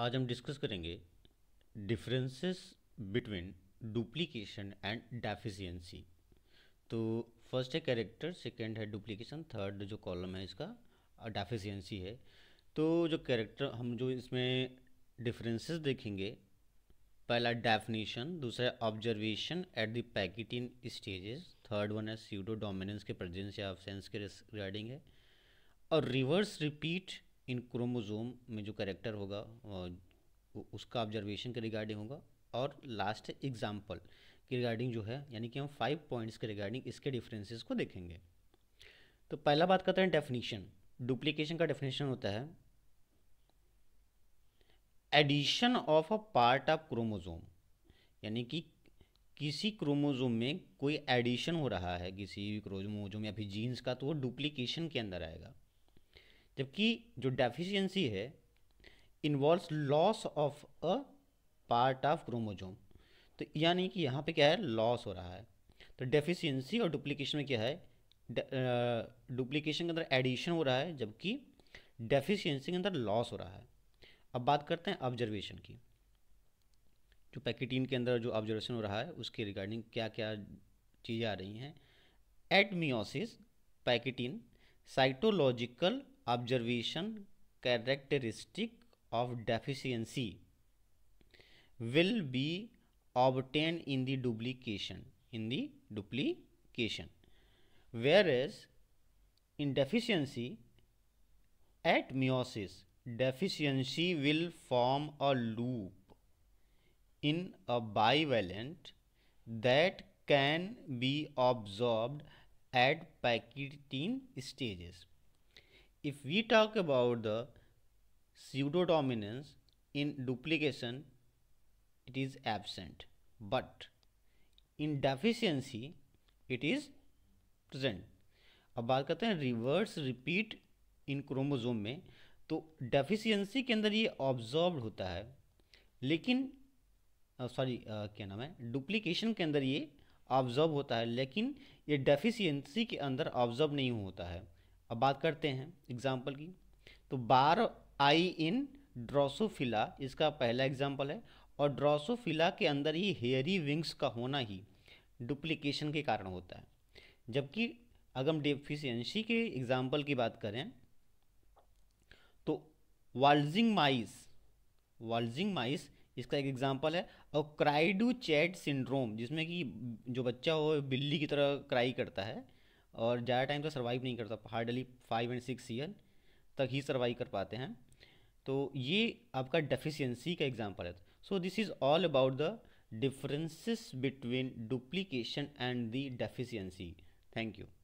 आज हम डिस्कस करेंगे differences between duplication and deficiency तो फर्स्ट है कैरेक्टर सेकेंड है डुप्लीकेशन थर्ड जो कॉलम है इसका डेफिशिएंसी है तो जो कैरेक्टर हम जो इसमें डिफरेंसेस देखेंगे पहला डेफिनेशन दूसरा observation at the pachytene stages third one है सीडो डोमिनेंस के प्रेजेंस या अब्सेंस के रिगार्डिंग है और रिवर्स रिपीट इन क्रोमोज़ोम में जो करेक्टर होगा उसका ऑब्जर्वेशन के रिगार्डिंग होगा और लास्ट एग्जाम्पल के रिगार्डिंग जो है यानी कि हम फाइव पॉइंट्स के रिगार्डिंग इसके डिफरेंसेस को देखेंगे तो पहला बात करते हैं डेफिनेशन डुप्लीकेशन का डेफिनेशन होता है addition of a part of chromosome यानी कि किसी क्रोमोजोम में कोई एडिशन हो रहा है किसी क्रोमोजोम या फिर जीन्स का तो वो डुप्लीकेशन के अंदर आएगा जबकि जो डेफिशिएंसी है involve loss of a part of chromosome तो यानी कि यहाँ पे क्या है लॉस हो रहा है तो डेफिशिएंसी और डुप्लीकेशन में क्या है डुप्लीकेशन के अंदर एडिशन हो रहा है जबकि डेफिशिएंसी के अंदर लॉस हो रहा है अब बात करते हैं ऑब्जर्वेशन की जो पैकेटीन के अंदर जो ऑब्जर्वेशन हो रहा है उसके रिगार्डिंग क्या क्या चीज़ें आ रही हैं at pachytene cytological observation characteristic of deficiency will be obtained in the duplication in the duplication whereas in deficiency at meiosis deficiency will form a loop in a bivalent that can be observed at packeting stages if we talk about the pseudo dominance in duplication it is absent but in deficiency it is present अब बात करते हैं reverse repeat in chromosome में तो deficiency के अंदर ये observe होता है लेकिन सॉरी क्या नाम है डुप्लीकेशन के अंदर ये ऑब्जर्व होता है लेकिन ये डेफिशिएंसी के अंदर ऑब्जर्व नहीं होता है अब बात करते हैं एग्जाम्पल की तो बार आई इन ड्रोसोफिला इसका पहला एग्जाम्पल है और ड्रोसोफिला के अंदर ही हेयरी विंग्स का होना ही डुप्लीकेशन के कारण होता है जबकि अगर हम डेफिशियंसी के एग्जाम्पल की बात करें तो वाल्जिंग माइस वाल्जिंग माइस इसका एक एग्जाम्पल है और क्राइडू चैट सिंड्रोम जिसमें कि जो बच्चा हो बिल्ली की तरह क्राई करता है और ज़्यादा टाइम तो सर्वाइव नहीं करता hardly five and six year तक ही सर्वाइव कर पाते हैं तो ये आपका डेफिशिएंसी का एग्जांपल है so this is all about the differences between duplication and the deficiency. Thank you